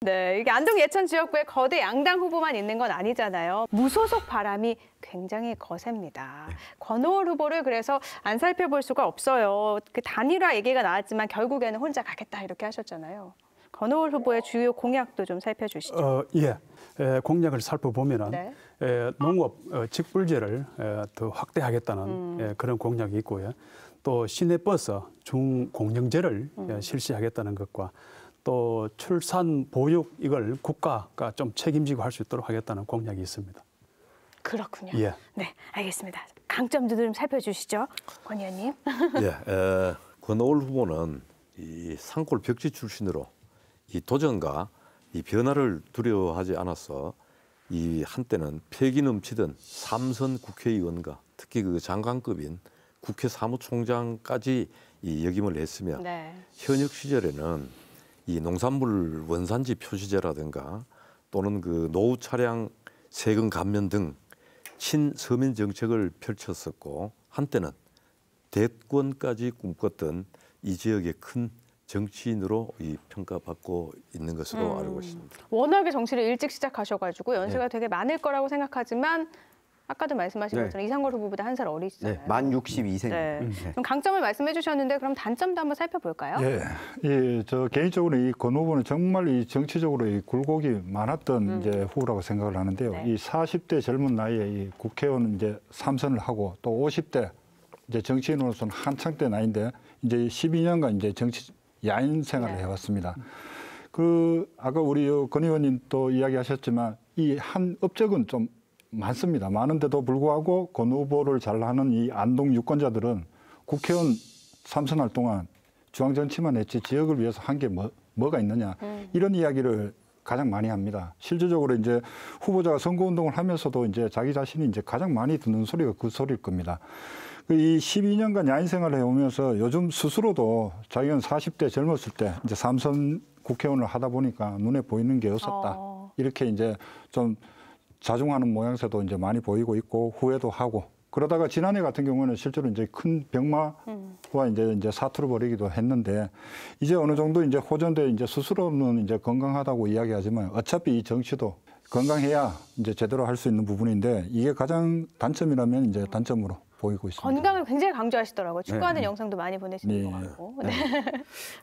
네, 이게 안동 예천 지역구에 거대 양당 후보만 있는 건 아니잖아요. 무소속 바람이 굉장히 거셉니다. 네. 권오월 후보를 그래서 안 살펴볼 수가 없어요. 그 단일화 얘기가 나왔지만 결국에는 혼자 가겠다 이렇게 하셨잖아요. 권오월 후보의 주요 공약도 좀 살펴주시죠. 어, 예, 에, 공약을 살펴보면은 네. 에, 농업 어, 직불제를 에, 더 확대하겠다는 음. 에, 예, 그런 공약이 있고요. 또 시내버스 중공영제를 음. 예, 실시하겠다는 것과 또 출산 보육 이걸 국가가 좀 책임지고 할 수 있도록 하겠다는 공약이 있습니다. 그렇군요. 예. 네, 알겠습니다. 강점도 좀 살펴주시죠, 권 의원님. 예, 에, 권오울 후보는 이 산골 벽지 출신으로 이 도전과 이 변화를 두려워하지 않아서 이 한때는 폐기 넘치던 삼선 국회의원과 특히 그 장관급인 국회 사무총장까지 이 역임을 했으며 네. 현역 시절에는 이 농산물 원산지 표시제라든가 또는 그 노후 차량 세금 감면 등 친서민 정책을 펼쳤었고 한때는 대권까지 꿈꿨던 이 지역의 큰 정치인으로 이 평가받고 있는 것으로 음, 알고 있습니다. 워낙에 정치를 일찍 시작하셔가지고 연세가 네. 되게 많을 거라고 생각하지만 아까도 말씀하신 네. 것처럼 이상걸 후보보다 한 살 어리시잖아요. 네, 만 62세. 음, 네. 그럼 강점을 말씀해 주셨는데 그럼 단점도 한번 살펴볼까요? 예, 예, 저 개인적으로 이 권 후보는 정말 이 정치적으로 이 굴곡이 많았던 음. 이제 후보라고 생각을 하는데요. 네. 이 40대 젊은 나이에 이 국회의원 이제 삼선을 하고 또 50대 이제 정치인으로서는 한창 때 나이인데 이제 12년간 이제 정치 야인 생활을 네. 해왔습니다. 그 아까 우리 권 의원님 또 이야기하셨지만 이 한 업적은 좀 많습니다. 많은데도 불구하고 권 후보를 잘하는 이 안동 유권자들은 국회의원 삼선할 동안 중앙정치만 했지 지역을 위해서 한 게 뭐, 뭐가 있느냐 음. 이런 이야기를 가장 많이 합니다. 실질적으로 이제 후보자가 선거 운동을 하면서도 이제 자기 자신이 이제 가장 많이 듣는 소리가 그 소리일 겁니다. 그 이 12년간 야인 생활을 해오면서 요즘 스스로도 자기는 40대 젊었을 때 이제 삼선 국회의원을 하다 보니까 눈에 보이는 게 없었다. 어. 이렇게 이제 좀 자중하는 모양새도 이제 많이 보이고 있고 후회도 하고 그러다가 지난해 같은 경우는 실제로 이제 큰 병마와 음. 이제 이제 사투를 벌이기도 했는데 이제 어느 정도 이제 호전돼 이제 스스로는 이제 건강하다고 이야기하지만 어차피 이 정치도 건강해야 이제 제대로 할 수 있는 부분인데 이게 가장 단점이라면 이제 단점으로 보이고 있습니다. 건강을 굉장히 강조하시더라고요. 축구하는 네. 영상도 많이 보내시는 네. 것 같고. 네. 네.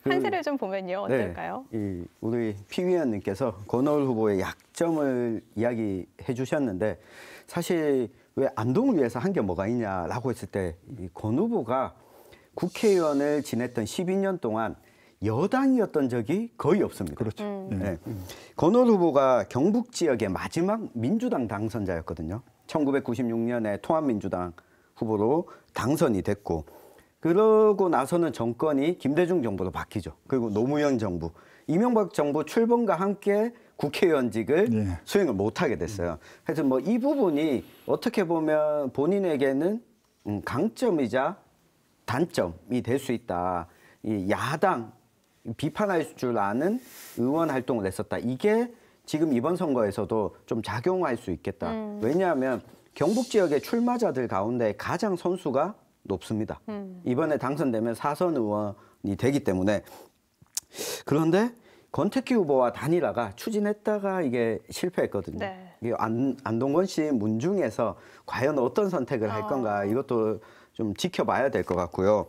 그 한세를 좀 보면요. 네. 어떨까요? 이 우리 피위원님께서 권오울 후보의 약점을 이야기해 주셨는데 사실 왜 안동을 위해서 한 게 뭐가 있냐라고 했을 때 권 후보가 국회의원을 지냈던 12년 동안 여당이었던 적이 거의 없습니다. 그렇죠. 음. 네. 건호 음. 후보가 경북 지역의 마지막 민주당 당선자였거든요. 1996년에 통합민주당 후보로 당선이 됐고 그러고 나서는 정권이 김대중 정부로 바뀌죠. 그리고 노무현 정부, 이명박 정부 출범과 함께 국회의원직을 네. 수행을 못하게 됐어요. 그래서 뭐 이 부분이 어떻게 보면 본인에게는 음, 강점이자 단점이 될 수 있다. 이 야당 비판할 줄 아는 의원 활동을 했었다. 이게 지금 이번 선거에서도 좀 작용할 수 있겠다. 음. 왜냐하면 경북 지역의 출마자들 가운데 가장 선수가 높습니다. 음. 이번에 당선되면 사선 의원이 되기 때문에 그런데 권태기 후보와 단일화가 추진했다가 이게 실패했거든요. 네. 안, 안동건 씨 문중에서 과연 어떤 선택을 할 건가 아. 이것도 좀 지켜봐야 될 것 같고요.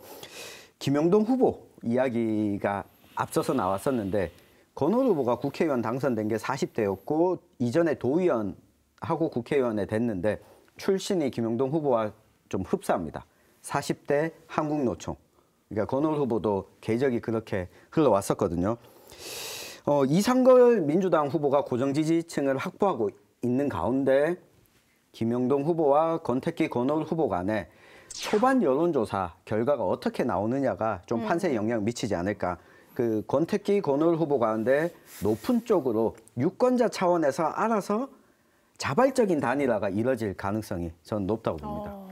김영동 후보 이야기가 앞서서 나왔었는데 권호루 후보가 국회의원 당선된 게 40대였고 이전에 도의원하고 국회의원에 됐는데 출신이 김영동 후보와 좀 흡사합니다. 40대 한국노총. 그러니까 건올 후보도 궤적이 그렇게 흘러왔었거든요. 어, 이상걸 민주당 후보가 고정 지지층을 확보하고 있는 가운데 김영동 후보와 권태기 건올 후보 간에 초반 여론조사 결과가 어떻게 나오느냐가 좀판세 네. 영향 미치지 않을까. 그 권태기 건올 후보 가운데 높은 쪽으로 유권자 차원에서 알아서 자발적인 단일화가 이뤄질 가능성이 저는 높다고 봅니다. 어.